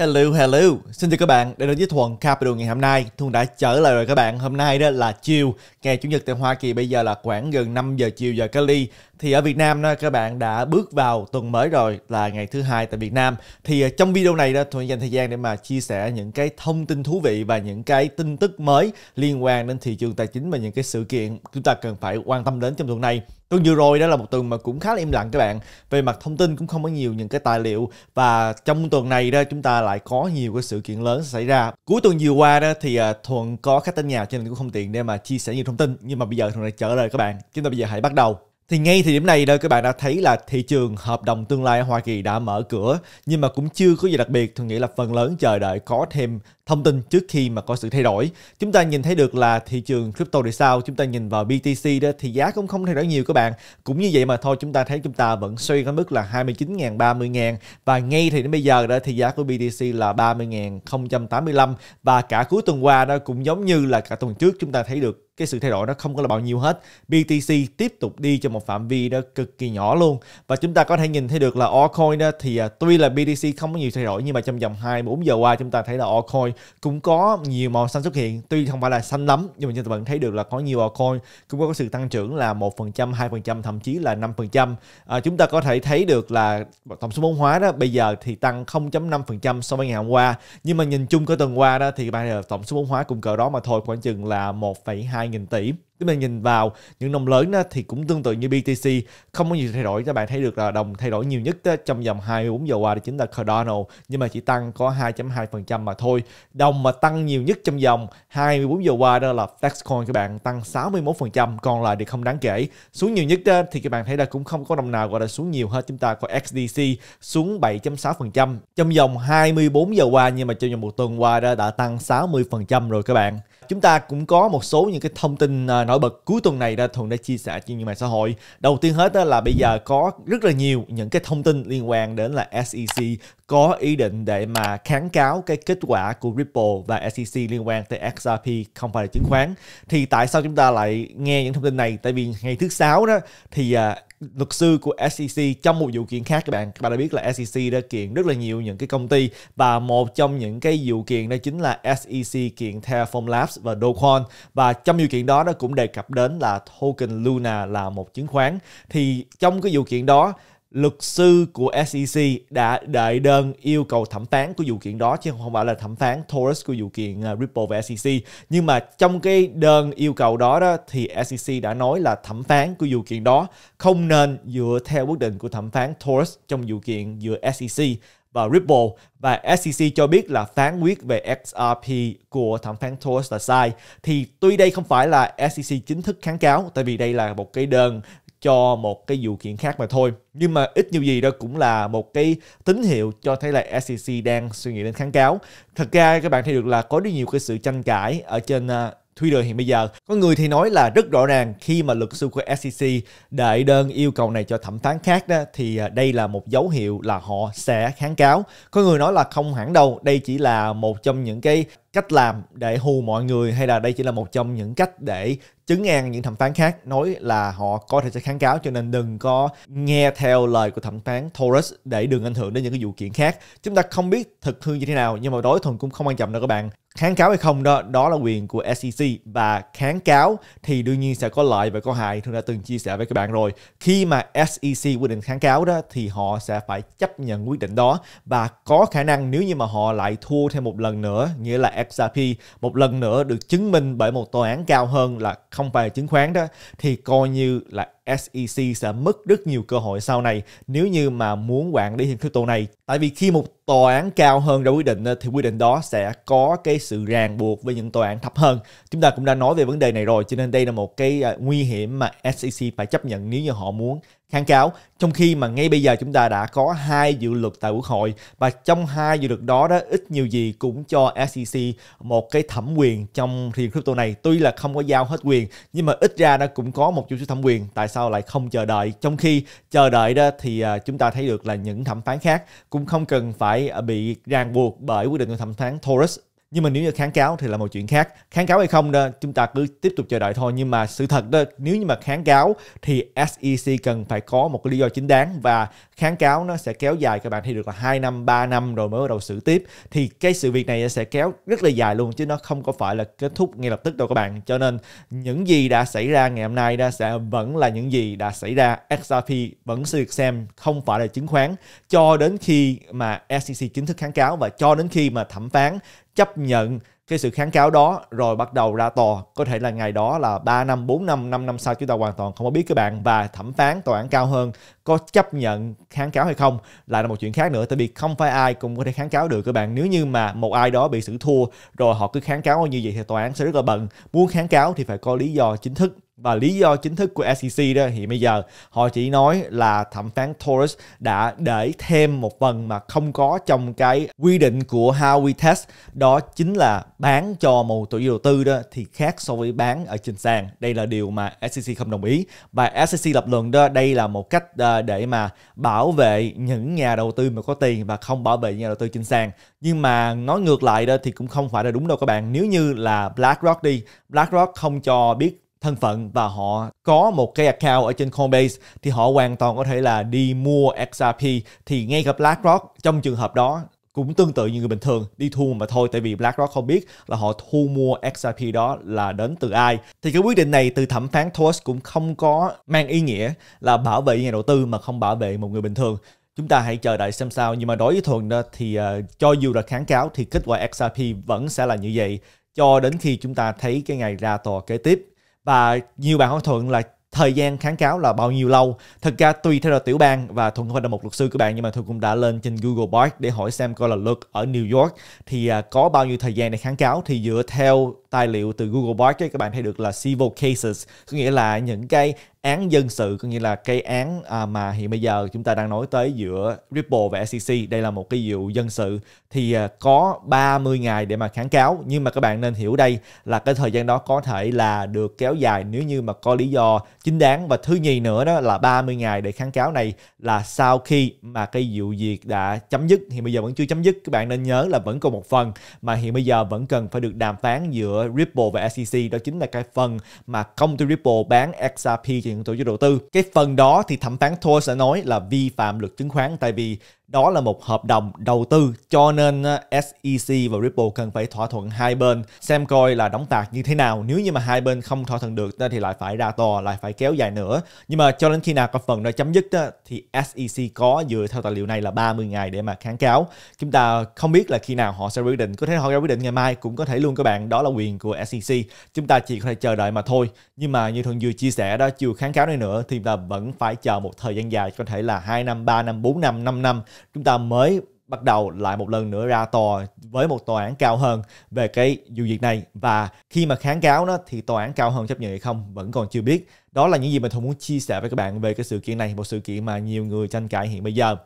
Hello, hello. Xin chào các bạn, đây là với Thuận Capital ngày hôm nay. Thuận đã trở lại rồi các bạn. Hôm nay đó là chiều, ngày Chủ nhật tại Hoa Kỳ bây giờ là khoảng gần 5 giờ chiều giờ Cali. Thì ở Việt Nam đó, các bạn đã bước vào tuần mới rồi là ngày thứ hai tại Việt Nam. Thì à, trong video này đó, Thuận dành thời gian để mà chia sẻ những cái thông tin thú vị và những cái tin tức mới liên quan đến thị trường tài chính và những cái sự kiện chúng ta cần phải quan tâm đến trong tuần này tuần vừa rồi đó là một tuần mà cũng khá là im lặng các bạn về mặt thông tin cũng không có nhiều những cái tài liệu và trong tuần này đó chúng ta lại có nhiều cái sự kiện lớn xảy ra cuối tuần vừa qua đó thì à, thuận có khách đến nhà cho nên cũng không tiện để mà chia sẻ nhiều thông tin nhưng mà bây giờ thuận lại trở lại các bạn chúng ta bây giờ hãy bắt đầu thì ngay thời điểm này đó các bạn đã thấy là thị trường hợp đồng tương lai ở Hoa Kỳ đã mở cửa nhưng mà cũng chưa có gì đặc biệt tôi nghĩ là phần lớn chờ đợi có thêm thông tin trước khi mà có sự thay đổi. Chúng ta nhìn thấy được là thị trường crypto thì sao? Chúng ta nhìn vào BTC đó thì giá cũng không thay đổi nhiều các bạn. Cũng như vậy mà thôi chúng ta thấy chúng ta vẫn xoay quanh mức là 29.000, 30.000 và ngay thì đến bây giờ đó thì giá của BTC là 30.085 và cả cuối tuần qua đó cũng giống như là cả tuần trước chúng ta thấy được cái sự thay đổi nó không có là bao nhiêu hết. BTC tiếp tục đi trong một phạm vi đó cực kỳ nhỏ luôn và chúng ta có thể nhìn thấy được là altcoin đó thì à, tuy là BTC không có nhiều thay đổi nhưng mà trong vòng 2 4 giờ qua chúng ta thấy là altcoin cũng có nhiều màu xanh xuất hiện tuy không phải là xanh lắm nhưng mà chúng ta vẫn thấy được là có nhiều altcoin cũng có sự tăng trưởng là một phần trăm hai phần trăm thậm chí là năm phần trăm à, chúng ta có thể thấy được là tổng số vốn hóa đó bây giờ thì tăng 0.5% so với ngày hôm qua nhưng mà nhìn chung cái tuần qua đó thì bạn tổng số vốn hóa cũng cỡ đó mà thôi khoảng chừng là 1,2 nghìn tỷ Chúng ta nhìn vào những đồng lớn thì cũng tương tự như BTC, không có nhiều thay đổi. Các bạn thấy được là đồng thay đổi nhiều nhất trong vòng 24 giờ qua thì chính là Cardano, nhưng mà chỉ tăng có 2.2% mà thôi. Đồng mà tăng nhiều nhất trong vòng 24 giờ qua đó là Flexcoin các bạn tăng 61%, còn lại thì không đáng kể. Xuống nhiều nhất thì các bạn thấy là cũng không có đồng nào gọi là xuống nhiều hết. Chúng ta có XDC xuống 7.6% trong vòng 24 giờ qua nhưng mà trong vòng một tuần qua đó đã tăng 60% rồi các bạn chúng ta cũng có một số những cái thông tin à, nổi bật cuối tuần này ra thuận đã chia sẻ trên những mạng xã hội đầu tiên hết là bây giờ có rất là nhiều những cái thông tin liên quan đến là SEC có ý định để mà kháng cáo cái kết quả của Ripple và SEC liên quan tới XRP không phải là chứng khoán thì tại sao chúng ta lại nghe những thông tin này tại vì ngày thứ sáu đó thì à, luật sư của SEC trong một vụ kiện khác các bạn các bạn đã biết là SEC đã kiện rất là nhiều những cái công ty và một trong những cái vụ kiện đó chính là SEC kiện Terraform Labs và Dogecoin và trong vụ kiện đó nó cũng đề cập đến là token Luna là một chứng khoán thì trong cái vụ kiện đó luật sư của SEC đã đệ đơn yêu cầu thẩm phán của vụ kiện đó chứ không phải là thẩm phán Torres của vụ kiện à, Ripple và SEC nhưng mà trong cái đơn yêu cầu đó đó thì SEC đã nói là thẩm phán của vụ kiện đó không nên dựa theo quyết định của thẩm phán Torres trong vụ kiện giữa SEC và Ripple và SEC cho biết là phán quyết về XRP của thẩm phán Torres là sai thì tuy đây không phải là SEC chính thức kháng cáo tại vì đây là một cái đơn cho một cái vụ kiện khác mà thôi nhưng mà ít nhiều gì đó cũng là một cái tín hiệu cho thấy là SEC đang suy nghĩ đến kháng cáo thật ra các bạn thấy được là có rất nhiều cái sự tranh cãi ở trên à, Twitter hiện bây giờ. Có người thì nói là rất rõ ràng khi mà luật sư của SEC đệ đơn yêu cầu này cho thẩm phán khác đó thì à, đây là một dấu hiệu là họ sẽ kháng cáo. Có người nói là không hẳn đâu, đây chỉ là một trong những cái cách làm để hù mọi người hay là đây chỉ là một trong những cách để chứng an những thẩm phán khác nói là họ có thể sẽ kháng cáo cho nên đừng có nghe theo lời của thẩm phán Torres để đừng ảnh hưởng đến những cái vụ kiện khác. Chúng ta không biết thực hư như thế nào nhưng mà đối thuần cũng không quan trọng đâu các bạn kháng cáo hay không đó đó là quyền của SEC và kháng cáo thì đương nhiên sẽ có lợi và có hại thường đã từng chia sẻ với các bạn rồi khi mà SEC quyết định kháng cáo đó thì họ sẽ phải chấp nhận quyết định đó và có khả năng nếu như mà họ lại thua thêm một lần nữa nghĩa là XRP một lần nữa được chứng minh bởi một tòa án cao hơn là không phải là chứng khoán đó thì coi như là SEC sẽ mất rất nhiều cơ hội sau này nếu như mà muốn quản lý hiện crypto này. Tại vì khi một tòa án cao hơn ra quyết định ờ, thì quyết định đó sẽ có cái sự ràng buộc với những tòa án thấp hơn. Chúng ta cũng đã nói về vấn đề này rồi cho nên đây là một cái ờ, nguy hiểm mà SEC phải chấp nhận nếu như họ muốn kháng cáo trong khi mà ngay bây giờ chúng ta đã có hai dự luật tại quốc hội và trong hai dự luật đó đó ít nhiều gì cũng cho SEC một cái thẩm quyền trong riêng crypto này tuy là không có giao hết quyền nhưng mà ít ra nó cũng có một chút thẩm quyền tại sao lại không chờ đợi trong khi chờ đợi đó thì à, chúng ta thấy được là những thẩm phán khác cũng không cần phải à, bị ràng buộc bởi quyết định của thẩm phán Torres nhưng mà nếu như kháng cáo thì là một chuyện khác kháng cáo hay không đó chúng ta cứ tiếp tục chờ đợi thôi nhưng mà sự thật đó nếu như mà kháng cáo thì SEC cần phải có một cái lý do chính đáng và kháng cáo nó sẽ kéo dài các bạn thì được là 2 năm 3 năm rồi mới bắt đầu xử tiếp thì cái sự việc này sẽ kéo rất là dài luôn chứ nó không có phải là kết thúc ngay lập tức đâu các bạn cho nên những gì đã xảy ra ngày hôm nay đó sẽ vẫn là những gì đã xảy ra XRP vẫn sẽ được xem không phải là chứng khoán cho đến khi mà SEC chính thức kháng cáo và cho đến khi mà thẩm phán chấp nhận cái sự kháng cáo đó rồi bắt đầu ra tòa có thể là ngày đó là 3 năm 4 năm 5 năm sau chúng ta hoàn toàn không có biết các bạn và thẩm phán tòa án cao hơn có chấp nhận kháng cáo hay không lại là một chuyện khác nữa tại vì không phải ai cũng có thể kháng cáo được các bạn nếu như mà một ai đó bị xử thua rồi họ cứ kháng cáo như vậy thì tòa án sẽ rất là bận muốn kháng cáo thì phải có lý do chính thức và lý do chính thức của SEC đó thì bây giờ họ chỉ nói là thẩm phán Torres đã để thêm một phần mà không có trong cái quy định của how we test đó chính là bán cho một tổ chức đầu tư đó thì khác so với bán ở trên sàn đây là điều mà SEC không đồng ý và SEC lập luận đó đây là một cách ờ, để mà bảo vệ những nhà đầu tư mà có tiền và không bảo vệ nhà đầu tư trên sàn nhưng mà nói ngược lại đó thì cũng không phải là đúng đâu các bạn nếu như là BlackRock đi BlackRock không cho biết thân phận và họ có một cái account ở trên Coinbase thì họ hoàn toàn có thể là đi mua XRP thì ngay cả BlackRock trong trường hợp đó cũng tương tự như người bình thường đi thu mà thôi tại vì BlackRock không biết là họ thu mua XRP đó là đến từ ai thì cái quyết định này từ thẩm phán Thomas cũng không có mang ý nghĩa là bảo vệ nhà đầu tư mà không bảo vệ một người bình thường chúng ta hãy chờ đợi xem sao nhưng mà đối với thuần đó thì uh, cho dù là kháng cáo thì kết quả XRP vẫn sẽ là như vậy cho đến khi chúng ta thấy cái ngày ra tòa kế tiếp và nhiều bạn hỏi thuận là thời gian kháng cáo là bao nhiêu lâu thật ra tùy theo là tiểu bang và thuận không phải là một luật sư của bạn nhưng mà thuận cũng đã lên trên google bard để hỏi xem coi là luật ở new york thì à, có bao nhiêu thời gian để kháng cáo thì dựa theo tài liệu từ google bard ấy, các bạn thấy được là civil cases có nghĩa là những cái án dân sự có nghĩa là cái án à, mà hiện bây giờ chúng ta đang nói tới giữa Ripple và SEC đây là một cái vụ dân sự thì à, có 30 ngày để mà kháng cáo nhưng mà các bạn nên hiểu đây là cái thời gian đó có thể là được kéo dài nếu như mà có lý do chính đáng và thứ nhì nữa đó là 30 ngày để kháng cáo này là sau khi mà cái vụ việc đã chấm dứt thì bây giờ vẫn chưa chấm dứt các bạn nên nhớ là vẫn còn một phần mà hiện bây giờ vẫn cần phải được đàm phán giữa Ripple và SEC đó chính là cái phần mà công ty Ripple bán XRP cho những tổ chức đầu tư cái phần đó thì thẩm phán Thor sẽ nói là vi phạm luật chứng khoán tại vì đó là một hợp đồng đầu tư cho nên SEC và Ripple cần phải thỏa thuận hai bên xem coi là đóng phạt như thế nào nếu như mà hai bên không thỏa thuận được thì lại phải ra tòa lại phải kéo dài nữa nhưng mà cho đến khi nào có phần nó chấm dứt thì SEC có dựa theo tài liệu này là 30 ngày để mà kháng cáo chúng ta không biết là khi nào họ sẽ quyết định có thể họ ra quyết định ngày mai cũng có thể luôn các bạn đó là quyền của SEC chúng ta chỉ có thể chờ đợi mà thôi nhưng mà như thường vừa chia sẻ đó chưa kháng cáo này nữa thì ta vẫn phải chờ một thời gian dài có thể là 2 năm 3 năm 4 năm 5 năm chúng ta mới bắt đầu lại một lần nữa ra tòa với một tòa án cao hơn về cái vụ việc này và khi mà kháng cáo nó thì tòa án cao hơn chấp nhận hay không vẫn còn chưa biết đó là những gì mà thường muốn chia sẻ với các bạn về cái sự kiện này một sự kiện mà nhiều người tranh cãi hiện bây giờ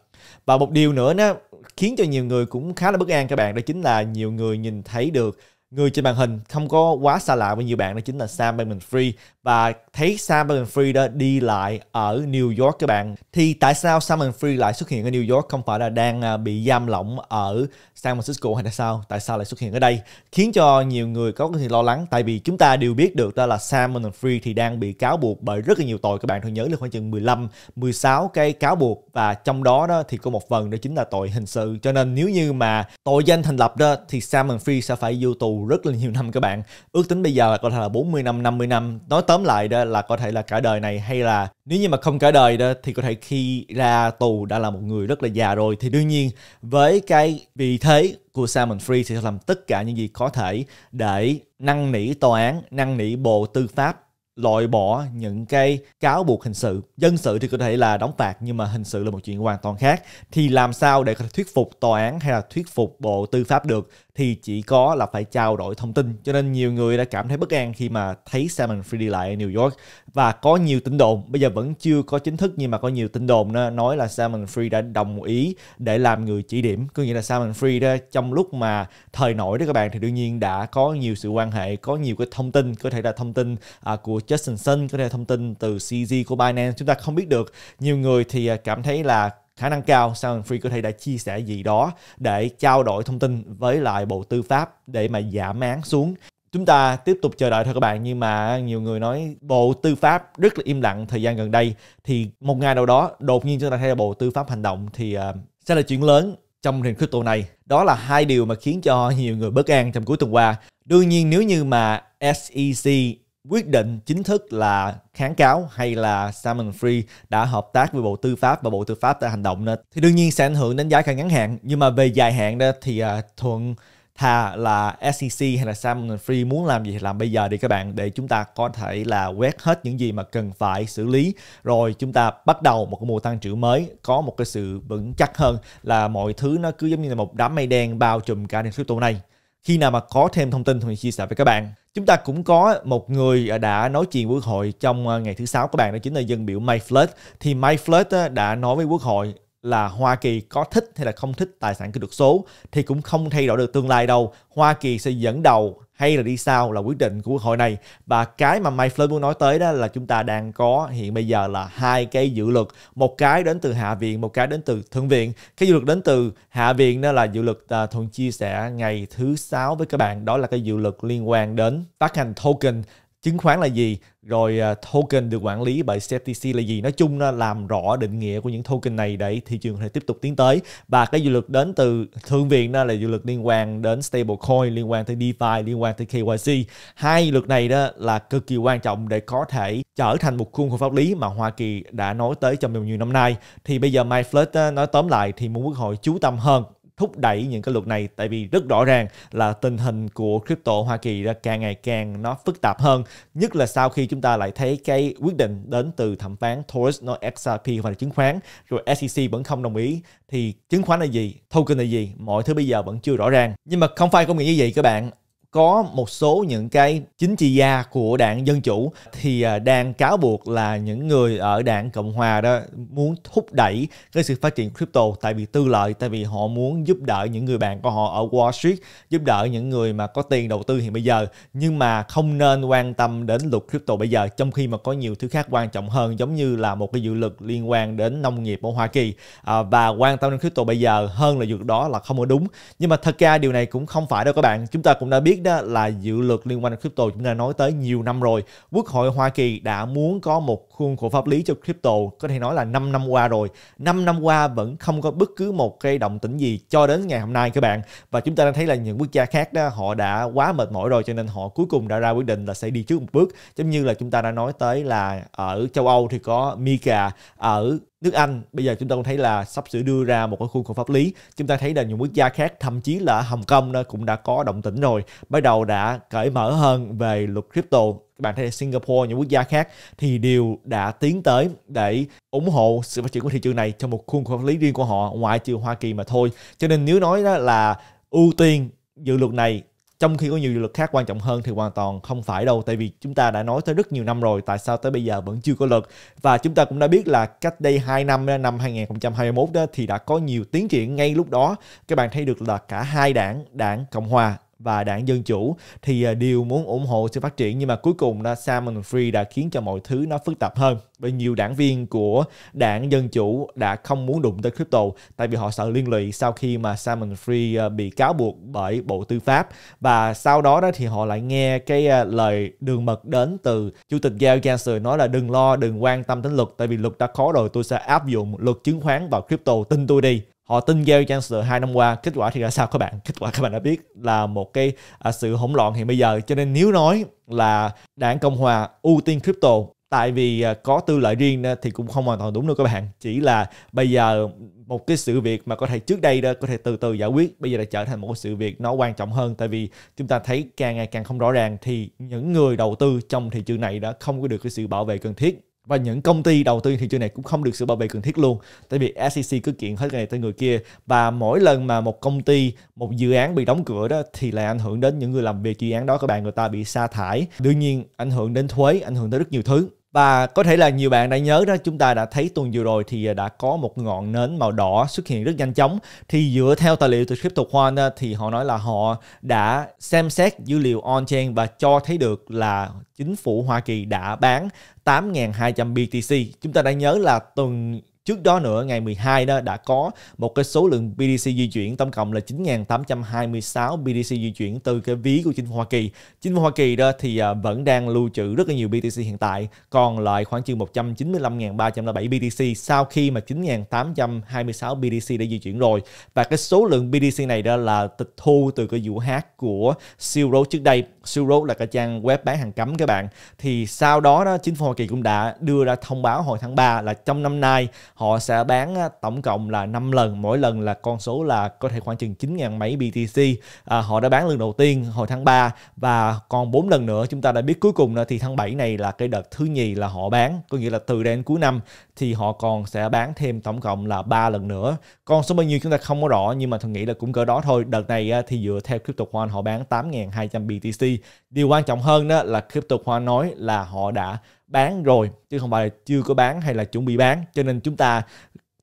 và một điều nữa nó khiến cho nhiều người cũng khá là bất an các bạn đó chính là nhiều người nhìn thấy được người trên màn hình không có quá xa lạ với nhiều bạn đó chính là Sam bankman Free và thấy Sam bankman Free đó đi lại ở New York các bạn thì tại sao Sam bankman Free lại xuất hiện ở New York không phải là đang à, bị giam lỏng ở San Francisco hay là sao tại sao lại xuất hiện ở đây khiến cho nhiều người có cái lo lắng tại vì chúng ta đều biết được đó là Sam bankman Free thì đang bị cáo buộc bởi rất là nhiều tội các bạn thường nhớ là khoảng chừng 15 16 cái cáo buộc và trong đó đó thì có một phần đó chính là tội hình sự cho nên nếu như mà tội danh thành lập đó thì Sam bankman Free sẽ phải vô tù rất là nhiều năm các bạn ước tính bây giờ là có thể là 40 năm 50 năm nói tóm lại đó là có thể là cả đời này hay là nếu như mà không cả đời đó thì có thể khi ra tù đã là một người rất là già rồi thì đương nhiên với cái vị thế của Salmon Free sẽ làm tất cả những gì có thể để năn nỉ tòa án năn nỉ bộ tư pháp loại bỏ những cái cáo buộc hình sự dân sự thì có thể là đóng phạt nhưng mà hình sự là một chuyện hoàn toàn khác thì làm sao để có thể thuyết phục tòa án hay là thuyết phục bộ tư pháp được thì chỉ có là phải trao đổi thông tin cho nên nhiều người đã cảm thấy bất an khi mà thấy Simon Freedy lại ở New York và có nhiều tin đồn bây giờ vẫn chưa có chính thức nhưng mà có nhiều tin đồn đó, nói là Simon Free đã đồng ý để làm người chỉ điểm có nghĩa là Simon Free đó trong lúc mà thời nổi đó các bạn thì đương nhiên đã có nhiều sự quan hệ có nhiều cái thông tin có thể là thông tin à, của Justin Sun có thể là thông tin từ CZ của Binance chúng ta không biết được nhiều người thì à, cảm thấy là khả năng cao Simon Free có thể đã chia sẻ gì đó để trao đổi thông tin với lại Bộ Tư pháp để mà giảm án xuống chúng ta tiếp tục chờ đợi thôi các bạn nhưng mà nhiều người nói bộ tư pháp rất là im lặng thời gian gần đây thì một ngày nào đó đột nhiên chúng ta thấy bộ tư pháp hành động thì uh, sẽ là chuyện lớn trong nền crypto này đó là hai điều mà khiến cho nhiều người bất an trong cuối tuần qua đương nhiên nếu như mà SEC quyết định chính thức là kháng cáo hay là Salmon Free đã hợp tác với Bộ Tư pháp và Bộ Tư pháp đã hành động nên thì đương nhiên sẽ ảnh hưởng đến giá cả ngắn hạn nhưng mà về dài hạn đó thì uh, thuận thà là SEC hay là Salmon Free muốn làm gì thì làm bây giờ đi các bạn để chúng ta có thể là quét hết những gì mà cần phải xử lý rồi chúng ta bắt đầu một cái mùa tăng trưởng mới có một cái sự vững chắc hơn là mọi thứ nó cứ giống như là một đám mây đen bao trùm cả nền crypto này khi nào mà có thêm thông tin thì chia sẻ với các bạn chúng ta cũng có một người à, đã nói chuyện với quốc hội trong à, ngày thứ sáu các bạn đó chính là dân biểu Mike Flood thì Mike Flood đã nói với quốc hội là Hoa Kỳ có thích hay là không thích tài sản kỹ thuật số thì cũng không thay đổi được tương lai đâu. Hoa Kỳ sẽ dẫn đầu hay là đi sau là quyết định của quốc hội này và cái mà Mike Flynn muốn nói tới đó là chúng ta đang có hiện bây giờ là hai cái dự luật một cái đến từ hạ viện một cái đến từ thượng viện cái dự luật đến từ hạ viện đó là dự luật à, thuận chia sẻ ngày thứ sáu với các bạn đó là cái dự luật liên quan đến phát hành token chứng khoán là gì rồi à, token được quản lý bởi CFTC là gì nói chung là làm rõ định nghĩa của những token này để thị trường có thể tiếp tục tiến tới và cái dự luật đến từ thượng viện đó là dự luật liên quan đến stablecoin liên quan tới DeFi liên quan tới KYC hai dự luật này đó là cực kỳ quan trọng để có thể trở thành một khuôn khổ pháp lý mà Hoa Kỳ đã nói tới trong nhiều năm nay thì bây giờ Mike MyFlirt nói tóm lại thì muốn quốc hội chú tâm hơn thúc đẩy những cái luật này tại vì rất rõ ràng là tình hình của crypto Hoa Kỳ ra càng ngày càng nó phức tạp hơn nhất là sau khi chúng ta lại thấy cái quyết định đến từ thẩm phán Torres nói XRP và chứng khoán rồi SEC vẫn không đồng ý thì chứng khoán là gì token là gì mọi thứ bây giờ vẫn chưa rõ ràng nhưng mà không phải công nghĩa như vậy các bạn có một số những cái chính trị gia của đảng Dân Chủ thì à, đang cáo buộc là những người ở đảng Cộng Hòa đó muốn thúc đẩy cái sự phát triển crypto tại vì tư lợi, tại vì họ muốn giúp đỡ những người bạn của họ ở Wall Street, giúp đỡ những người mà có tiền đầu tư hiện bây giờ nhưng mà không nên quan tâm đến luật crypto bây giờ trong khi mà có nhiều thứ khác quan trọng hơn giống như là một cái dự luật liên quan đến nông nghiệp ở Hoa Kỳ à, và quan tâm đến crypto bây giờ hơn là việc đó là không có đúng nhưng mà thật ra điều này cũng không phải đâu các bạn chúng ta cũng đã biết biết đó là dự luật liên quan đến crypto chúng ta nói tới nhiều năm rồi. Quốc hội Hoa Kỳ đã muốn có một khuôn khổ pháp lý cho crypto có thể nói là 5 năm qua rồi. 5 năm qua vẫn không có bất cứ một cái động tĩnh gì cho đến ngày hôm nay các bạn. Và chúng ta đang thấy là những quốc gia khác đó họ đã quá mệt mỏi rồi cho nên họ cuối cùng đã ra quyết định là sẽ đi trước một bước. Giống như là chúng ta đã nói tới là ở châu Âu thì có Mika, ở nước Anh bây giờ chúng ta cũng thấy là sắp sửa đưa ra một cái khuôn khổ pháp lý chúng ta thấy là những quốc gia khác thậm chí là Hồng Kông nó cũng đã có động tĩnh rồi bắt đầu đã cởi mở hơn về luật crypto bạn thấy Singapore những quốc gia khác thì đều đã tiến tới để ủng hộ sự phát triển của thị trường này trong một khuôn khổ pháp lý riêng của họ ngoại trừ Hoa Kỳ mà thôi cho nên nếu nói đó là ưu tiên dự luật này trong khi có nhiều dự luật khác quan trọng hơn thì hoàn toàn không phải đâu tại vì chúng ta đã nói tới rất nhiều năm rồi tại sao tới bây giờ vẫn chưa có luật và chúng ta cũng đã biết là cách đây 2 năm năm 2021 đó thì đã có nhiều tiến triển ngay lúc đó các bạn thấy được là cả hai đảng đảng Cộng hòa và đảng Dân Chủ thì à, đều muốn ủng hộ sự phát triển nhưng mà cuối cùng là Salmon Free đã khiến cho mọi thứ nó phức tạp hơn. Bởi nhiều đảng viên của đảng Dân Chủ đã không muốn đụng tới crypto tại vì họ sợ liên lụy sau khi mà Simon Free ờ, bị cáo buộc bởi Bộ Tư pháp. Và sau đó đó thì họ lại nghe cái ờ, lời đường mật đến từ Chủ tịch Gao Gensler nói là đừng lo, đừng quan tâm đến luật tại vì luật đã khó rồi tôi sẽ áp dụng luật chứng khoán vào crypto, tin tôi đi họ tin Gary Chancellor hai năm qua kết quả thì ra sao các bạn kết quả các bạn đã biết là một cái ờ, sự hỗn loạn hiện bây giờ cho nên nếu nói là đảng Cộng hòa ưu tiên crypto tại vì à, có tư lợi riêng thì cũng không hoàn toàn đúng đâu các bạn chỉ là bây giờ một cái sự việc mà có thể trước đây đó có thể từ từ giải quyết bây giờ đã trở thành một cái sự việc nó quan trọng hơn tại vì chúng ta thấy càng ngày càng không rõ ràng thì những người đầu tư trong thị trường này đã không có được cái sự bảo vệ cần thiết và những công ty đầu tư thị trường này cũng không được sự bảo vệ cần thiết luôn tại vì SEC cứ kiện hết cái này tới người kia và mỗi lần mà một công ty một dự án bị đóng cửa đó thì lại ảnh hưởng đến những người làm việc dự án đó các bạn người ta bị sa thải đương nhiên ảnh hưởng đến thuế ảnh hưởng tới rất nhiều thứ và có thể là nhiều bạn đã nhớ đó chúng ta đã thấy tuần vừa rồi thì à, đã có một ngọn nến màu đỏ xuất hiện rất nhanh chóng. Thì dựa theo tài liệu từ CryptoQuant thì họ nói là họ đã xem xét dữ liệu on-chain và cho thấy được là chính phủ Hoa Kỳ đã bán 8.200 BTC. Chúng ta đã nhớ là tuần Trước đó nữa ngày 12 đó đã có một cái số lượng BTC di chuyển tổng cộng là 9.826 BTC di chuyển từ cái ví của chính phủ Hoa Kỳ. Chính phủ Hoa Kỳ đó thì à, vẫn đang lưu trữ rất là nhiều BTC hiện tại, còn lại khoảng chừng 195.307 BTC sau khi mà 9.826 BTC đã di chuyển rồi. Và cái số lượng BTC này đó là tịch thu từ cái vụ hack của Silk Road trước đây. Silk Road là cái trang web bán hàng cấm các bạn. Thì sau đó đó chính phủ Hoa Kỳ cũng đã đưa ra thông báo hồi tháng 3 là trong năm nay họ sẽ bán à, tổng cộng là 5 lần mỗi lần là con số là có thể khoảng chừng 9.000 mấy BTC à, họ đã bán lần đầu tiên hồi tháng 3 và còn 4 lần nữa chúng ta đã biết cuối cùng là thì tháng 7 này là cái đợt thứ nhì là họ bán có nghĩa là từ đến cuối năm thì họ còn sẽ bán thêm tổng cộng là 3 lần nữa con số bao nhiêu chúng ta không có rõ nhưng mà tôi nghĩ là cũng cỡ đó thôi đợt này à, thì dựa theo crypto CryptoCoin họ bán 8.200 BTC điều quan trọng hơn đó là crypto CryptoCoin nói là họ đã bán rồi chứ không phải là chưa có bán hay là chuẩn bị bán cho nên chúng ta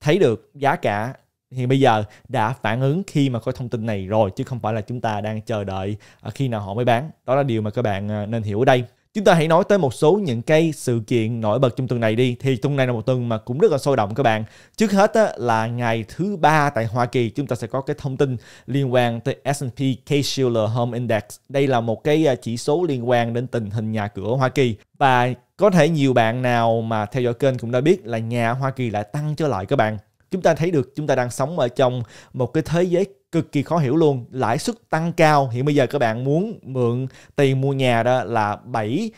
thấy được giá cả hiện bây giờ đã phản ứng khi mà có thông tin này rồi chứ không phải là chúng ta đang chờ đợi à, khi nào họ mới bán đó là điều mà các bạn à, nên hiểu ở đây Chúng ta hãy nói tới một số những cái sự kiện nổi bật trong tuần này đi. Thì tuần này là một tuần mà cũng rất là sôi động các bạn. Trước hết á, là ngày thứ ba tại Hoa Kỳ chúng ta sẽ có cái thông tin liên quan tới S&P Case shiller Home Index. Đây là một cái à, chỉ số liên quan đến tình hình nhà cửa Hoa Kỳ và có thể nhiều bạn nào mà theo dõi kênh cũng đã biết là nhà Hoa Kỳ lại tăng trở lại các bạn chúng ta thấy được chúng ta đang sống ở trong một cái thế giới cực kỳ khó hiểu luôn lãi suất tăng cao hiện bây giờ các bạn muốn mượn tiền mua nhà đó là 7.2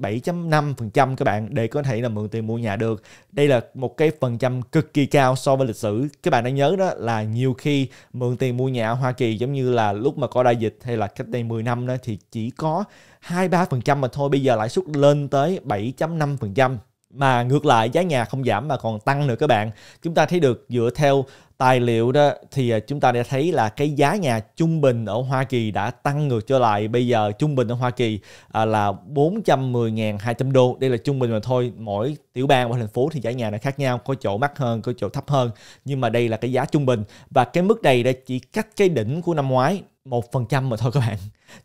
7.5% các bạn để có thể là mượn tiền mua nhà được đây là một cái phần trăm cực kỳ cao so với lịch sử các bạn đã nhớ đó là nhiều khi mượn tiền mua nhà ở Hoa Kỳ giống như là lúc mà có đại dịch hay là cách đây 10 năm đó thì chỉ có 2-3% mà thôi bây giờ lãi suất lên tới 7.5% mà ngược lại giá nhà không giảm mà còn tăng nữa các bạn. Chúng ta thấy được dựa theo tài liệu đó thì à, chúng ta đã thấy là cái giá nhà trung bình ở Hoa Kỳ đã tăng ngược trở lại. Bây giờ trung bình ở Hoa Kỳ à, là 410.200 đô. Đây là trung bình mà thôi. Mỗi tiểu bang và thành phố thì giá nhà là khác nhau. Có chỗ mắc hơn, có chỗ thấp hơn. Nhưng mà đây là cái giá trung bình. Và cái mức này đã chỉ cách cái đỉnh của năm ngoái một phần trăm mà thôi các bạn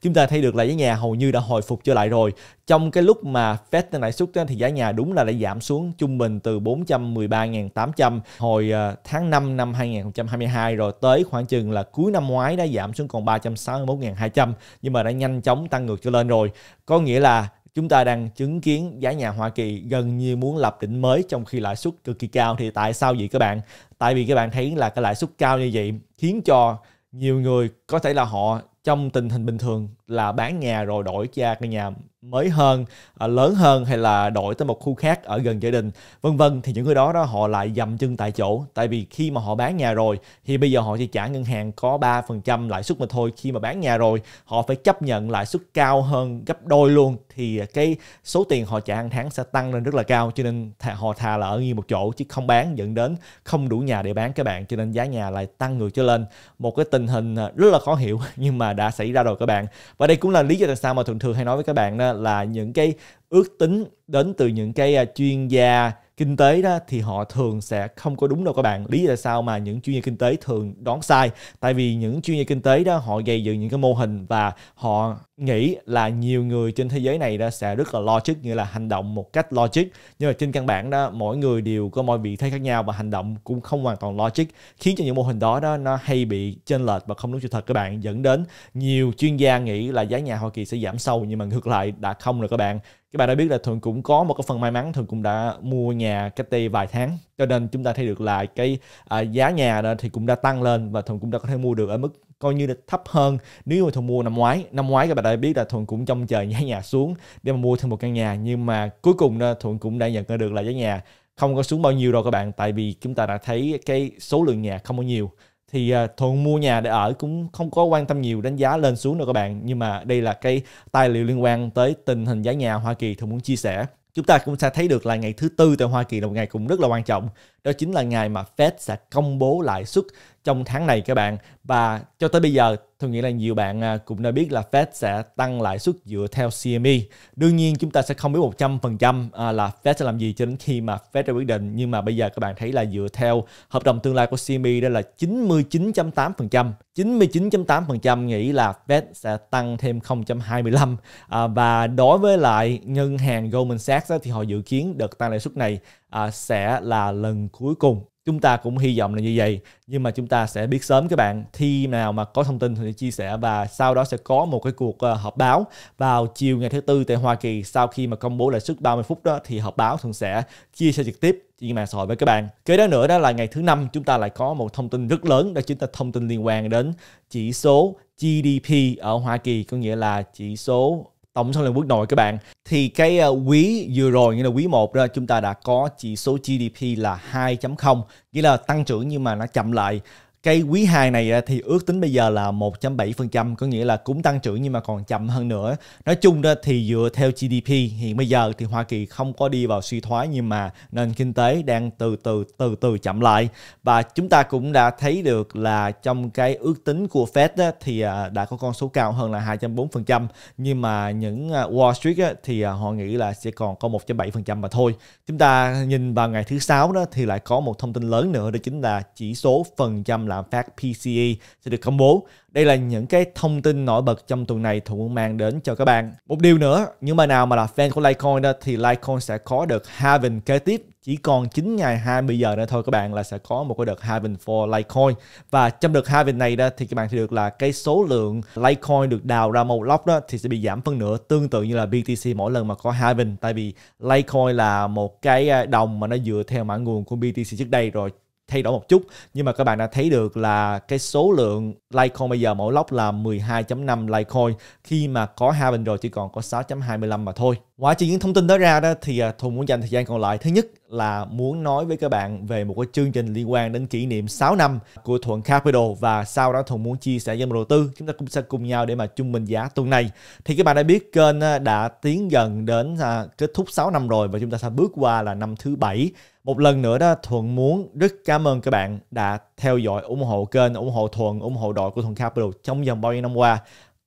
chúng ta thấy được là giá nhà hầu như đã hồi phục trở lại rồi trong cái lúc mà Fed tăng lãi suất thì giá nhà đúng là đã giảm xuống trung bình từ 413.800 hồi ờ, tháng 5 năm 2022 rồi tới khoảng chừng là cuối năm ngoái đã giảm xuống còn 361.200 nhưng mà đã nhanh chóng tăng ngược trở lên rồi có nghĩa là chúng ta đang chứng kiến giá nhà Hoa Kỳ gần như muốn lập đỉnh mới trong khi lãi suất cực kỳ cao thì tại sao vậy các bạn? Tại vì các bạn thấy là cái lãi suất cao như vậy khiến cho nhiều người có thể là họ trong tình hình bình thường là bán nhà rồi đổi ra cái nhà mới hơn à, lớn hơn hay là đổi tới một khu khác ở gần gia đình vân vân thì những người đó đó họ lại dầm chân tại chỗ tại vì khi mà họ bán nhà rồi thì bây giờ họ chỉ trả ngân hàng có 3% lãi suất mà thôi khi mà bán nhà rồi họ phải chấp nhận lãi suất cao hơn gấp đôi luôn thì cái số tiền họ trả hàng tháng sẽ tăng lên rất là cao cho nên họ thà là ở nghiêng một chỗ chứ không bán dẫn đến không đủ nhà để bán các bạn cho nên giá nhà lại tăng ngược trở lên một cái tình hình à, rất là khó hiểu nhưng mà đã xảy ra rồi các bạn và đây cũng là lý do tại sao mà thường thường hay nói với các bạn đó là những cái ước tính đến từ những cái à, chuyên gia kinh tế đó thì họ thường sẽ không có đúng đâu các bạn lý do là sao mà những chuyên gia kinh tế thường đoán sai tại vì những chuyên gia kinh tế đó họ gây dựng những cái mô hình và họ nghĩ là nhiều người trên thế giới này đó sẽ rất là logic nghĩa là hành động một cách logic nhưng mà trên căn bản đó mỗi người đều có mọi vị thế khác nhau và hành động cũng không hoàn toàn logic khiến cho những mô hình đó đó nó hay bị chênh lệch và không đúng sự thật các bạn dẫn đến nhiều chuyên gia nghĩ là giá nhà Hoa Kỳ sẽ giảm sâu nhưng mà ngược lại đã không rồi các bạn các bạn đã biết là thuận cũng có một cái phần may mắn thuận cũng đã mua nhà cách đây vài tháng cho nên chúng ta thấy được là cái à, giá nhà đó thì cũng đã tăng lên và thuận cũng đã có thể mua được ở mức coi như là thấp hơn nếu mà thuận mua năm ngoái năm ngoái các bạn đã biết là thuận cũng trông chờ giá nhà xuống để mà mua thêm một căn nhà nhưng mà cuối cùng đó, thuận cũng đã nhận được là giá nhà không có xuống bao nhiêu đâu các bạn tại vì chúng ta đã thấy cái số lượng nhà không có nhiều thì uh, thuận mua nhà để ở cũng không có quan tâm nhiều đánh giá lên xuống đâu các bạn nhưng mà đây là cái tài liệu liên quan tới tình hình giá nhà Hoa Kỳ thuận muốn chia sẻ chúng ta cũng sẽ thấy được là ngày thứ tư tại Hoa Kỳ là một ngày cũng rất là quan trọng đó chính là ngày mà Fed sẽ công bố lãi suất trong tháng này các bạn và cho tới bây giờ tôi nghĩ là nhiều bạn à, cũng đã biết là Fed sẽ tăng lãi suất dựa theo CME. Đương nhiên chúng ta sẽ không biết 100% à, là Fed sẽ làm gì cho đến khi mà Fed ra quyết định nhưng mà bây giờ các bạn thấy là dựa theo hợp đồng tương lai của CME đó là 99.8%, 99.8% nghĩ là Fed sẽ tăng thêm 0.25 à, và đối với lại ngân hàng Goldman Sachs thì họ dự kiến đợt tăng lãi suất này à, sẽ là lần cuối cùng chúng ta cũng hy vọng là như vậy nhưng mà chúng ta sẽ biết sớm các bạn thi nào mà có thông tin thì chia sẻ và sau đó sẽ có một cái cuộc ờ, họp báo vào chiều ngày thứ tư tại Hoa Kỳ sau khi mà công bố lãi suất 30 phút đó thì họp báo thường sẽ chia sẻ trực tiếp trên mạng xã hội với các bạn. Kế đó nữa đó là ngày thứ năm chúng ta lại có một thông tin rất lớn đó chính là thông tin liên quan đến chỉ số GDP ở Hoa Kỳ có nghĩa là chỉ số tổng sản lượng quốc nội các bạn thì cái ờ, quý vừa rồi nghĩa là quý 1 ra chúng ta đã có chỉ số GDP là 2.0 nghĩa là tăng trưởng nhưng mà nó chậm lại cây quý 2 này thì ước tính bây giờ là 1.7% có nghĩa là cũng tăng trưởng nhưng mà còn chậm hơn nữa. Nói chung đó thì dựa theo GDP hiện bây giờ thì Hoa Kỳ không có đi vào suy thoái nhưng mà nền kinh tế đang từ từ từ từ chậm lại và chúng ta cũng đã thấy được là trong cái ước tính của Fed đó, thì à, đã có con số cao hơn là 2.4% nhưng mà những à, Wall Street thì à, họ nghĩ là sẽ còn có 1.7% mà thôi. Chúng ta nhìn vào ngày thứ sáu đó thì lại có một thông tin lớn nữa đó chính là chỉ số phần trăm lạm phát FACPCE sẽ được công bố. Đây là những cái thông tin nổi bật trong tuần này Thuận mang đến cho các bạn. Một điều nữa, những bạn nào mà là fan của Litecoin đó, thì Litecoin sẽ có được halving kế tiếp chỉ còn 9 ngày 20 giờ nữa thôi các bạn là sẽ có một cái đợt halving for Litecoin và trong đợt halving này đó thì các bạn sẽ được là cái số lượng Litecoin được đào ra một lóc đó thì sẽ bị giảm phân nửa tương tự như là BTC mỗi lần mà có halving tại vì Litecoin là một cái à, đồng mà nó dựa theo mã nguồn của BTC trước đây rồi thay đổi một chút nhưng mà các bạn đã thấy được là cái số lượng Litecoin bây giờ mỗi lốc là 12.5 Litecoin khi mà có halving rồi chỉ còn có 6.25 mà thôi Ngoài trừ những thông tin đó ra đó thì à, Thùng muốn dành thời gian còn lại thứ nhất là muốn nói với các bạn về một cái chương trình liên quan đến kỷ niệm 6 năm của Thuận Capital và sau đó Thùng muốn chia sẻ với đầu tư chúng ta cũng sẽ cùng nhau để mà chung bình giá tuần này thì các bạn đã biết kênh đã tiến dần đến à, kết thúc 6 năm rồi và chúng ta sẽ bước qua là năm thứ bảy một lần nữa đó Thuận muốn rất cảm ơn các bạn đã theo dõi ủng hộ kênh ủng hộ Thuận ủng hộ đội của Thuận Capital trong vòng bao nhiêu năm qua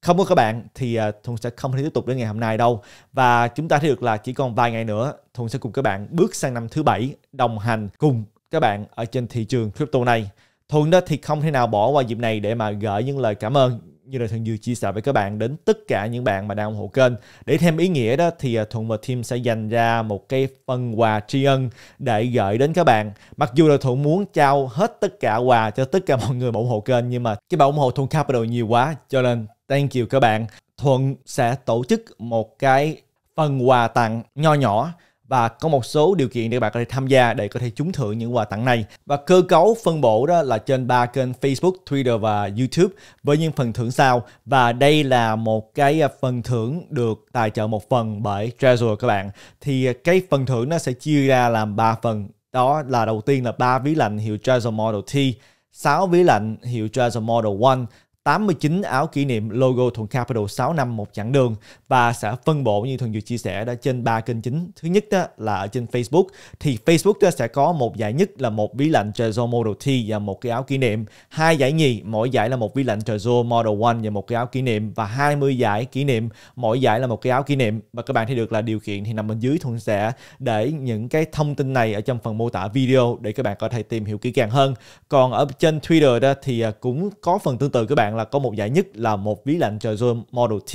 không có các bạn thì à, thùng sẽ không thể tiếp tục đến ngày hôm nay đâu. Và chúng ta thấy được là chỉ còn vài ngày nữa thùng sẽ cùng các bạn bước sang năm thứ bảy đồng hành cùng các bạn ở trên thị trường crypto này. thùng đó thì không thể nào bỏ qua dịp này để mà gửi những lời cảm ơn như là Thuận vừa chia sẻ với các bạn đến tất cả những bạn mà đang ủng hộ kênh. Để thêm ý nghĩa đó thì à, Thuận và team sẽ dành ra một cái phần quà tri ân để gửi đến các bạn. Mặc dù là Thuận muốn trao hết tất cả quà cho tất cả mọi người ủng hộ kênh nhưng mà cái bảo ủng hộ Thuận Capital nhiều quá cho nên Thank you các bạn. Thuận sẽ tổ chức một cái phần quà tặng nho nhỏ và có một số điều kiện để các bạn có thể tham gia để có thể trúng thưởng những quà tặng này. Và cơ cấu phân bổ đó là trên ba kênh Facebook, Twitter và YouTube với những phần thưởng sau. Và đây là một cái phần thưởng được tài trợ một phần bởi Treasure các bạn. Thì cái phần thưởng nó sẽ chia ra làm 3 phần. Đó là đầu tiên là ba ví lạnh hiệu Treasure Model T, 6 ví lạnh hiệu Treasure Model 1 89 áo kỷ niệm logo Thuận Capital 6 năm một chặng đường và sẽ phân bổ như Thuận vừa chia sẻ đã trên ba kênh chính. Thứ nhất đó là ở trên Facebook thì Facebook đó sẽ có một giải nhất là một ví lạnh Trezor Model T và một cái áo kỷ niệm, hai giải nhì, mỗi giải là một ví lạnh Trezor Model 1 và một cái áo kỷ niệm và 20 giải kỷ niệm, mỗi giải là một cái áo kỷ niệm và các bạn thấy được là điều kiện thì nằm bên dưới Thuận sẽ để những cái thông tin này ở trong phần mô tả video để các bạn có thể tìm hiểu kỹ càng hơn. Còn ở trên Twitter đó thì à, cũng có phần tương tự các bạn là là có một giải nhất là một ví lạnh Treasure Model T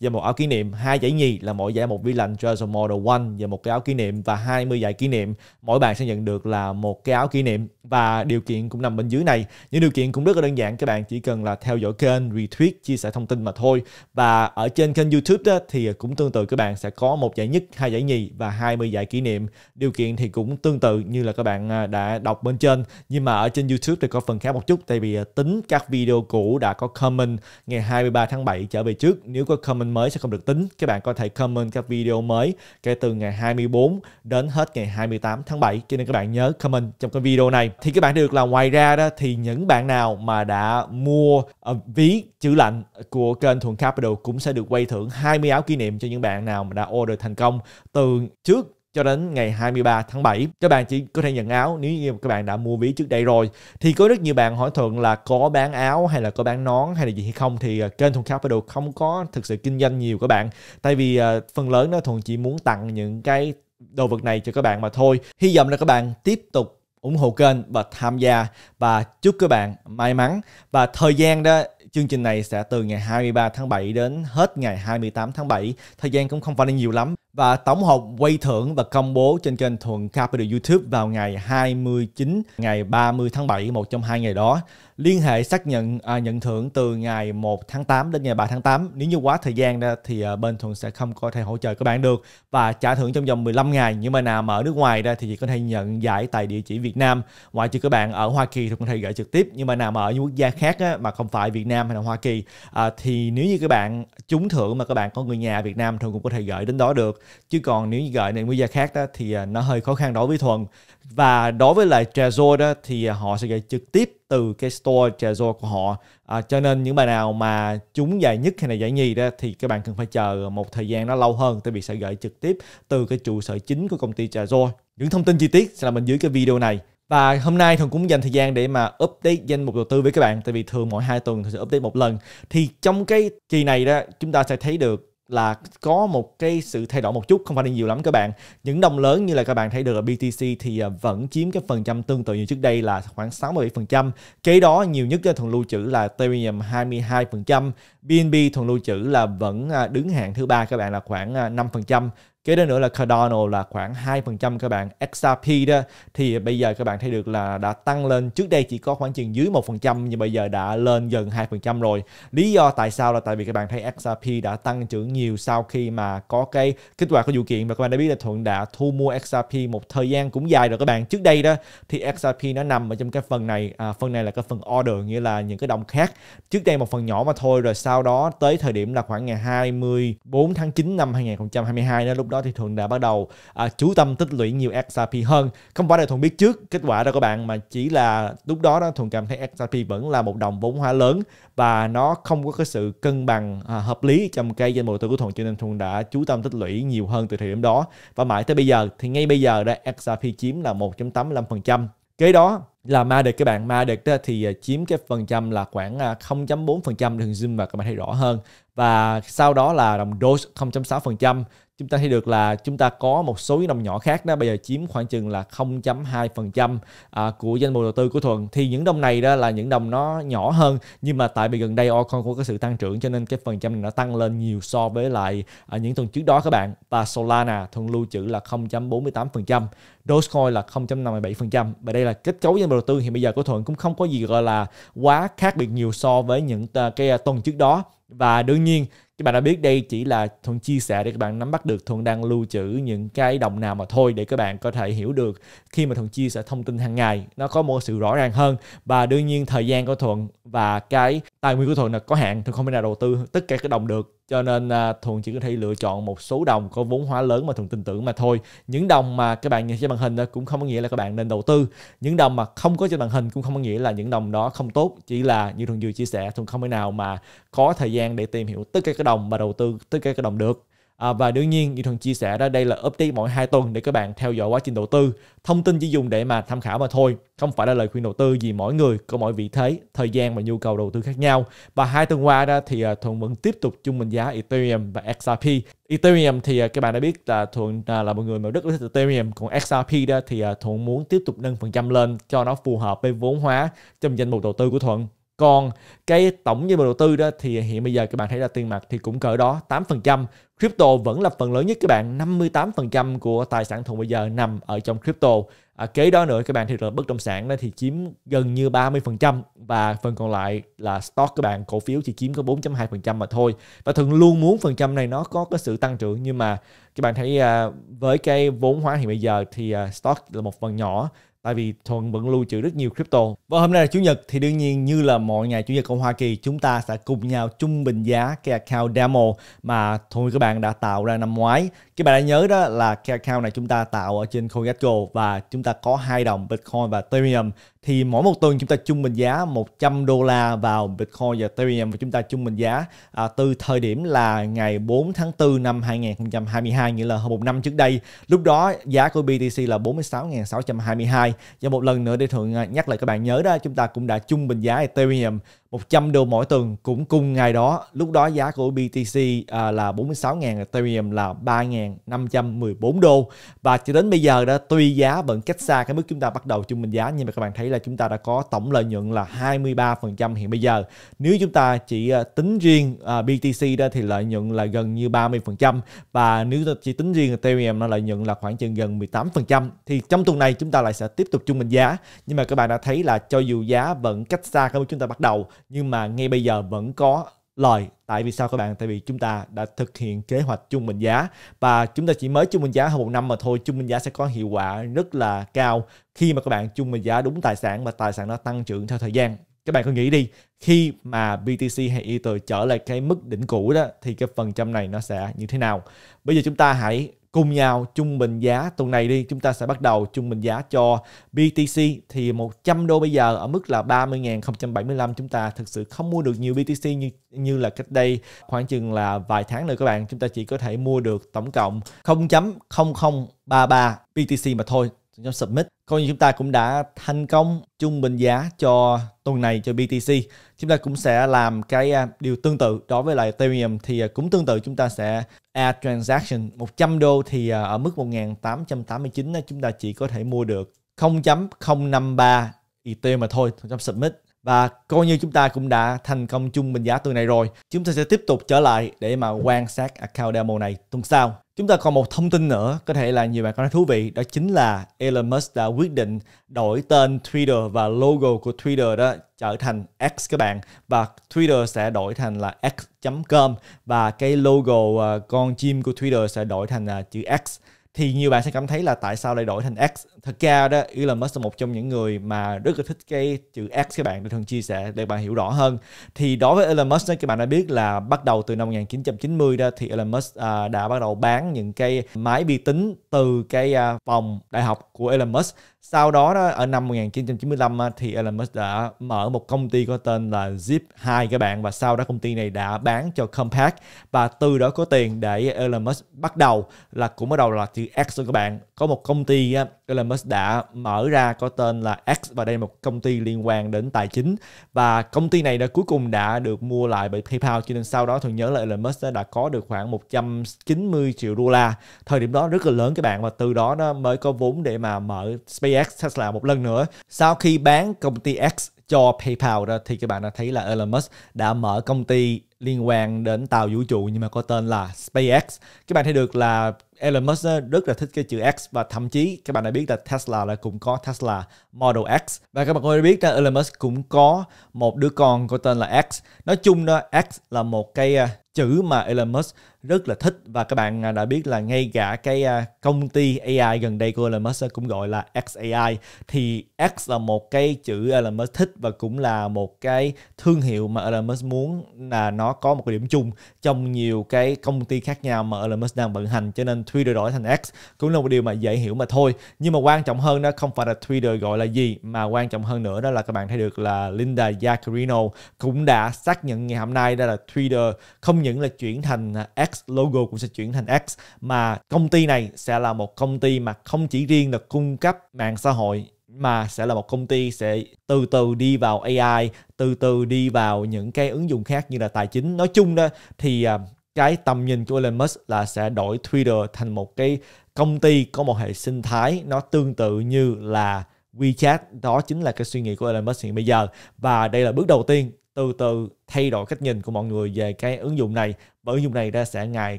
và một áo kỷ niệm, hai giải nhì là mỗi giải một ví lạnh Treasure Model 1 và một cái áo kỷ niệm và 20 giải kỷ niệm. Mỗi bạn sẽ nhận được là một cái áo kỷ niệm và điều kiện cũng nằm bên dưới này. Những điều kiện cũng rất là đơn giản, các bạn chỉ cần là theo dõi kênh, retweet, chia sẻ thông tin mà thôi. Và ở trên kênh YouTube đó, thì cũng tương tự các bạn sẽ có một giải nhất, hai giải nhì và 20 giải kỷ niệm. Điều kiện thì cũng tương tự như là các bạn à, đã đọc bên trên, nhưng mà ở trên YouTube thì có phần khác một chút tại vì à, tính các video cũ đã có comment ngày 23 tháng 7 trở về trước. Nếu có comment mới sẽ không được tính. Các bạn có thể comment các video mới kể từ ngày 24 đến hết ngày 28 tháng 7. Cho nên các bạn nhớ comment trong cái video này. Thì các bạn được là ngoài ra đó thì những bạn nào mà đã mua ờ, ví chữ lạnh của kênh Thuận Capital cũng sẽ được quay thưởng 20 áo kỷ niệm cho những bạn nào mà đã order thành công từ trước cho đến ngày 23 tháng 7. Các bạn chỉ có thể nhận áo nếu như các bạn đã mua vé trước đây rồi. Thì có rất nhiều bạn hỏi Thuận là có bán áo hay là có bán nón hay là gì hay không thì à, kênh Thuận Capital không có thực sự kinh doanh nhiều các bạn. Tại vì à, phần lớn đó Thuận chỉ muốn tặng những cái đồ vật này cho các bạn mà thôi. Hy vọng là các bạn tiếp tục ủng hộ kênh và tham gia và chúc các bạn may mắn và thời gian đó chương trình này sẽ từ ngày 23 tháng 7 đến hết ngày 28 tháng 7 thời gian cũng không phải là nhiều lắm và tổng hợp quay thưởng và công bố trên kênh Thuận Capital YouTube vào ngày 29, ngày 30 tháng 7, một trong hai ngày đó liên hệ xác nhận à, nhận thưởng từ ngày 1 tháng 8 đến ngày 3 tháng 8. Nếu như quá thời gian ra thì à, bên Thuận sẽ không có thể hỗ trợ các bạn được và trả thưởng trong vòng 15 ngày. Nhưng mà nào mà ở nước ngoài ra thì chỉ có thể nhận giải tại địa chỉ Việt Nam. ngoài trừ các bạn ở Hoa Kỳ thì có thể gửi trực tiếp. Nhưng mà nào mà ở những quốc gia khác á, mà không phải Việt Nam hay là Hoa Kỳ à, thì nếu như các bạn trúng thưởng mà các bạn có người nhà Việt Nam thường cũng có thể gửi đến đó được. Chứ còn nếu như gửi đến quốc gia khác đó thì à, nó hơi khó khăn đối với Thuận và đối với lại Trezor đó thì à, họ sẽ gửi trực tiếp từ cái store Trezor của họ à, cho nên những bài nào mà chúng giải nhất hay là giải nhì đó thì các bạn cần phải chờ một thời gian nó lâu hơn tại vì sẽ gửi trực tiếp từ cái trụ sở chính của công ty Trezor những thông tin chi tiết sẽ là mình dưới cái video này và hôm nay Thần cũng dành thời gian để mà update danh mục đầu tư với các bạn Tại vì thường mỗi hai tuần Thần sẽ update một lần Thì trong cái kỳ này đó chúng ta sẽ thấy được là có một cái sự thay đổi một chút không phải là nhiều lắm các bạn những đồng lớn như là các bạn thấy được ở BTC thì à, vẫn chiếm cái phần trăm tương tự như trước đây là khoảng 67% kế đó nhiều nhất cho thuần lưu trữ là Ethereum 22% BNB thuần lưu trữ là vẫn à, đứng hạng thứ ba các bạn là khoảng 5% à, Kế đến nữa là Cardano là khoảng 2% các bạn. XRP đó thì bây giờ các bạn thấy được là đã tăng lên trước đây chỉ có khoảng chừng dưới 1% nhưng bây giờ đã lên gần 2% rồi. Lý do tại sao là tại vì các bạn thấy XRP đã tăng trưởng nhiều sau khi mà có cái kết quả của vụ kiện và các bạn đã biết là Thuận đã thu mua XRP một thời gian cũng dài rồi các bạn. Trước đây đó thì XRP nó nằm ở trong cái phần này, à, phần này là cái phần order nghĩa là những cái đồng khác. Trước đây một phần nhỏ mà thôi rồi sau đó tới thời điểm là khoảng ngày 24 tháng 9 năm 2022 đó lúc đó đó thì thuận đã bắt đầu à, chú tâm tích lũy nhiều XRP hơn không phải là thuận biết trước kết quả đâu các bạn mà chỉ là lúc đó đó thuận cảm thấy XRP vẫn là một đồng vốn hóa lớn và nó không có cái sự cân bằng à, hợp lý trong cái danh mục đầu tư của thuận cho nên thuận đã chú tâm tích lũy nhiều hơn từ thời điểm đó và mãi tới bây giờ thì ngay bây giờ đã XRP chiếm là 1.85% kế đó là ma được các bạn ma được thì à, chiếm cái phần trăm là khoảng 0.4% à, đường zoom và các bạn thấy rõ hơn và sau đó là đồng Doge 0.6% chúng ta thấy được là chúng ta có một số nhóm nhỏ khác đó bây giờ chiếm khoảng chừng là 0.2% à, của danh mục đầu tư của Thuận thì những đồng này đó là những đồng nó nhỏ hơn nhưng mà tại vì gần đây ocon có cái sự tăng trưởng cho nên cái phần trăm này nó tăng lên nhiều so với lại à, những tuần trước đó các bạn và Solana Thuận lưu trữ là 0.48% Dogecoin là 0.57% và đây là kết cấu danh mục đầu tư thì bây giờ của Thuận cũng không có gì gọi là quá khác biệt nhiều so với những à, cái tuần trước đó và đương nhiên các bạn đã biết đây chỉ là thuần chia sẻ để các bạn nắm bắt được thuần đang lưu trữ những cái đồng nào mà thôi để các bạn có thể hiểu được khi mà thuần chia sẻ thông tin hàng ngày nó có một sự rõ ràng hơn và đương nhiên thời gian của thuận và cái tài nguyên của thuận là có hạn thuận không thể nào đầu tư tất cả các đồng được cho nên à, thuận chỉ có thể lựa chọn một số đồng có vốn hóa lớn mà thuận tin tưởng mà thôi những đồng mà các bạn nhìn trên màn hình cũng không có nghĩa là các bạn nên đầu tư những đồng mà không có trên màn hình cũng không có nghĩa là những đồng đó không tốt chỉ là như thuận vừa chia sẻ thuận không thể nào mà có thời gian để tìm hiểu tất cả các đồng mà đầu tư tất cả các đồng được À, và đương nhiên như thường chia sẻ đó đây là update mỗi 2 tuần để các bạn theo dõi quá trình đầu tư thông tin chỉ dùng để mà tham khảo mà thôi không phải là lời khuyên đầu tư vì mỗi người có mỗi vị thế thời gian và nhu cầu đầu tư khác nhau và hai tuần qua đó thì à, thuận vẫn tiếp tục chung mệnh giá ethereum và xrp Ethereum thì à, các bạn đã biết là Thuận à, là một người mà rất thích Ethereum còn XRP đó thì Thuận muốn tiếp tục nâng phần trăm lên cho nó phù hợp với vốn hóa trong danh mục đầu tư của Thuận còn cái tổng như mà đầu tư đó thì hiện bây giờ các bạn thấy là tiền mặt thì cũng cỡ đó 8%. Crypto vẫn là phần lớn nhất các bạn, 58% của tài sản thùng bây giờ nằm ở trong crypto. À, kế đó nữa các bạn thì là bất động sản đó thì chiếm gần như 30% và phần còn lại là stock các bạn, cổ phiếu chỉ chiếm có 4.2% mà thôi. Và thường luôn muốn phần trăm này nó có cái sự tăng trưởng nhưng mà các bạn thấy à, với cái vốn hóa hiện bây giờ thì à, stock là một phần nhỏ tại vì thuận vẫn lưu trữ rất nhiều crypto và hôm nay là chủ nhật thì đương nhiên như là mọi ngày chủ nhật của hoa kỳ chúng ta sẽ cùng nhau trung bình giá cái account demo mà thuận các bạn đã tạo ra năm ngoái các bạn đã nhớ đó là cái account này chúng ta tạo ở trên coingetgo và chúng ta có hai đồng bitcoin và ethereum thì mỗi một tuần chúng ta trung bình giá 100 đô la vào Bitcoin và Ethereum và chúng ta trung bình giá à, từ thời điểm là ngày 4 tháng 4 năm 2022 nghĩa là hơn một năm trước đây lúc đó giá của BTC là 46.622 và một lần nữa để thường à, nhắc lại các bạn nhớ đó chúng ta cũng đã trung bình giá Ethereum 100 đô mỗi tuần cũng cùng ngày đó. Lúc đó giá của BTC à, là 46.000, Ethereum là 3.514 đô. Và cho đến bây giờ đó, tuy giá vẫn cách xa cái mức chúng ta bắt đầu chung bình giá, nhưng mà các bạn thấy là chúng ta đã có tổng lợi nhuận là 23% hiện bây giờ. Nếu chúng ta chỉ à, tính riêng à, BTC đó thì lợi nhuận là gần như 30% và nếu ta chỉ tính riêng Ethereum nó lợi nhuận là khoảng chừng gần 18%. Thì trong tuần này chúng ta lại sẽ tiếp tục chung bình giá. Nhưng mà các bạn đã thấy là cho dù giá vẫn cách xa cái mức chúng ta bắt đầu nhưng mà ngay bây giờ vẫn có lời tại vì sao các bạn tại vì chúng ta đã thực hiện kế hoạch trung bình giá và chúng ta chỉ mới trung bình giá hơn một năm mà thôi trung bình giá sẽ có hiệu quả rất là cao khi mà các bạn trung bình giá đúng tài sản và tài sản nó tăng trưởng theo thời gian các bạn cứ nghĩ đi khi mà BTC hay Ether trở lại cái mức đỉnh cũ đó thì cái phần trăm này nó sẽ như thế nào bây giờ chúng ta hãy cùng nhau trung bình giá tuần này đi chúng ta sẽ bắt đầu trung bình giá cho BTC thì 100 đô bây giờ ở mức là 30.075 chúng ta thực sự không mua được nhiều BTC như như là cách đây khoảng chừng là vài tháng nữa các bạn chúng ta chỉ có thể mua được tổng cộng 0.0033 BTC mà thôi trong submit coi như chúng ta cũng đã thành công chung bình giá cho tuần này cho BTC chúng ta cũng sẽ làm cái à, điều tương tự đối với lại Ethereum thì à, cũng tương tự chúng ta sẽ add transaction 100 đô thì à, ở mức 1889 chúng ta chỉ có thể mua được 0.053 Ethereum mà thôi trong submit và coi như chúng ta cũng đã thành công chung bình giá tuần này rồi chúng ta sẽ tiếp tục trở lại để mà quan sát account demo này tuần sau Chúng ta còn một thông tin nữa, có thể là nhiều bạn có thấy thú vị, đó chính là Elon Musk đã quyết định đổi tên Twitter và logo của Twitter đó trở thành X các bạn và Twitter sẽ đổi thành là x.com và cái logo uh, con chim của Twitter sẽ đổi thành uh, chữ X thì nhiều bạn sẽ cảm thấy là tại sao lại đổi thành X thật ra đó Elon Musk là một trong những người mà rất là thích cái chữ X các bạn để thường chia sẻ để bạn hiểu rõ hơn thì đối với Elon Musk đó, các bạn đã biết là bắt đầu từ năm 1990 đó thì Elon Musk à, đã bắt đầu bán những cái máy vi tính từ cái à, phòng đại học của Elon Musk sau đó đó, ở năm 1995 thì Elon Musk đã mở một công ty có tên là Zip 2 các bạn và sau đó công ty này đã bán cho Compaq và từ đó có tiền để Elon Musk bắt đầu là cũng bắt đầu là từ X các bạn. Có một công ty Elon Musk đã mở ra có tên là X và đây là một công ty liên quan đến tài chính và công ty này đã cuối cùng đã được mua lại bởi PayPal cho nên sau đó thường nhớ là Elon Musk đã có được khoảng 190 triệu đô la thời điểm đó rất là lớn các bạn và từ đó nó mới có vốn để mà mở SpaceX Tesla một lần nữa sau khi bán công ty X cho PayPal ra thì các bạn đã thấy là Elon Musk đã mở công ty liên quan đến tàu vũ trụ nhưng mà có tên là SpaceX. Các bạn thấy được là Elon Musk rất là thích cái chữ X và thậm chí các bạn đã biết là Tesla là cũng có Tesla Model X và các bạn cũng đã biết là Elon Musk cũng có một đứa con có tên là X nói chung đó X là một cái à, chữ mà Elon Musk rất là thích và các bạn à, đã biết là ngay cả cái à, công ty AI gần đây của Elon Musk cũng gọi là XAI thì X là một cái chữ Elon Musk thích và cũng là một cái thương hiệu mà Elon Musk muốn là nó có một điểm chung trong nhiều cái công ty khác nhau mà Elon Musk đang vận hành cho nên Twitter đổi thành X cũng là một điều mà dễ hiểu mà thôi nhưng mà quan trọng hơn đó không phải là Twitter gọi là gì mà quan trọng hơn nữa đó là các bạn thấy được là Linda Yaccarino cũng đã xác nhận ngày hôm nay đó là Twitter không những là chuyển thành à, X logo cũng sẽ chuyển thành X mà công ty này sẽ là một công ty mà không chỉ riêng là cung cấp mạng xã hội mà sẽ là một công ty sẽ từ từ đi vào AI, từ từ đi vào những cái ứng dụng khác như là tài chính. Nói chung đó thì à, cái tầm nhìn của Elon Musk là sẽ đổi Twitter thành một cái công ty có một hệ sinh thái nó tương tự như là WeChat đó chính là cái suy nghĩ của Elon Musk hiện bây giờ và đây là bước đầu tiên từ từ thay đổi cách nhìn của mọi người về cái ứng dụng này bởi ứng dụng này ra sẽ ngày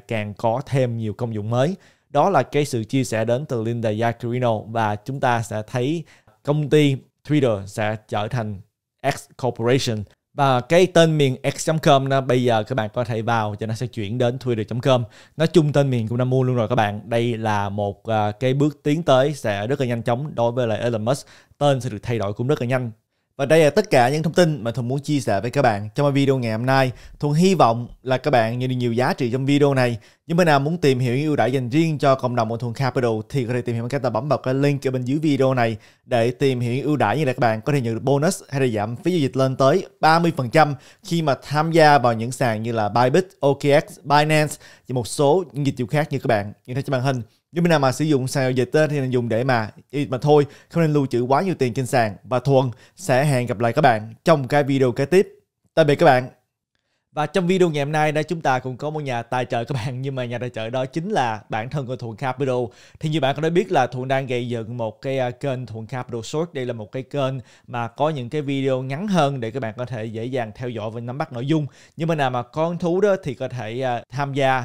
càng có thêm nhiều công dụng mới đó là cái sự chia sẻ đến từ Linda Yaccarino và chúng ta sẽ thấy công ty Twitter sẽ trở thành X Corporation và cái tên miền x.com nó bây giờ các bạn có thể vào cho nó sẽ chuyển đến twitter.com nói chung tên miền cũng đã mua luôn rồi các bạn đây là một à, cái bước tiến tới sẽ rất là nhanh chóng đối với lại Elon Musk tên sẽ được thay đổi cũng rất là nhanh và đây là tất cả những thông tin mà Thuần muốn chia sẻ với các bạn trong video ngày hôm nay. Thuần hy vọng là các bạn nhận được nhiều giá trị trong video này. Những bạn nào muốn tìm hiểu những ưu đãi dành riêng cho cộng đồng của Thuần Capital thì có thể tìm hiểu bằng cách ta bấm vào cái link ở bên dưới video này để tìm hiểu ưu đãi như là các bạn có thể nhận được bonus hay là giảm phí giao dịch lên tới 30% khi mà tham gia vào những sàn như là Bybit, OKX, Binance và một số những dịch vụ khác như các bạn nhìn thấy trên màn hình nhưng bên nào mà sử dụng sàn giao dịch tên thì nên dùng để mà mà thôi không nên lưu trữ quá nhiều tiền trên sàn và thuần sẽ hẹn gặp lại các bạn trong cái video kế tiếp tạm biệt các bạn và trong video ngày hôm nay đây chúng ta cũng có một nhà tài trợ các bạn nhưng mà nhà tài trợ đó chính là bản thân của Thuận Capital. Thì như bạn có đã biết là Thuận đang gây dựng một cái à, kênh Thuận Capital Short. Đây là một cái kênh mà có những cái video ngắn hơn để các bạn có thể dễ dàng theo dõi và nắm bắt nội dung. Nhưng mà nào mà con thú đó thì có thể à, tham gia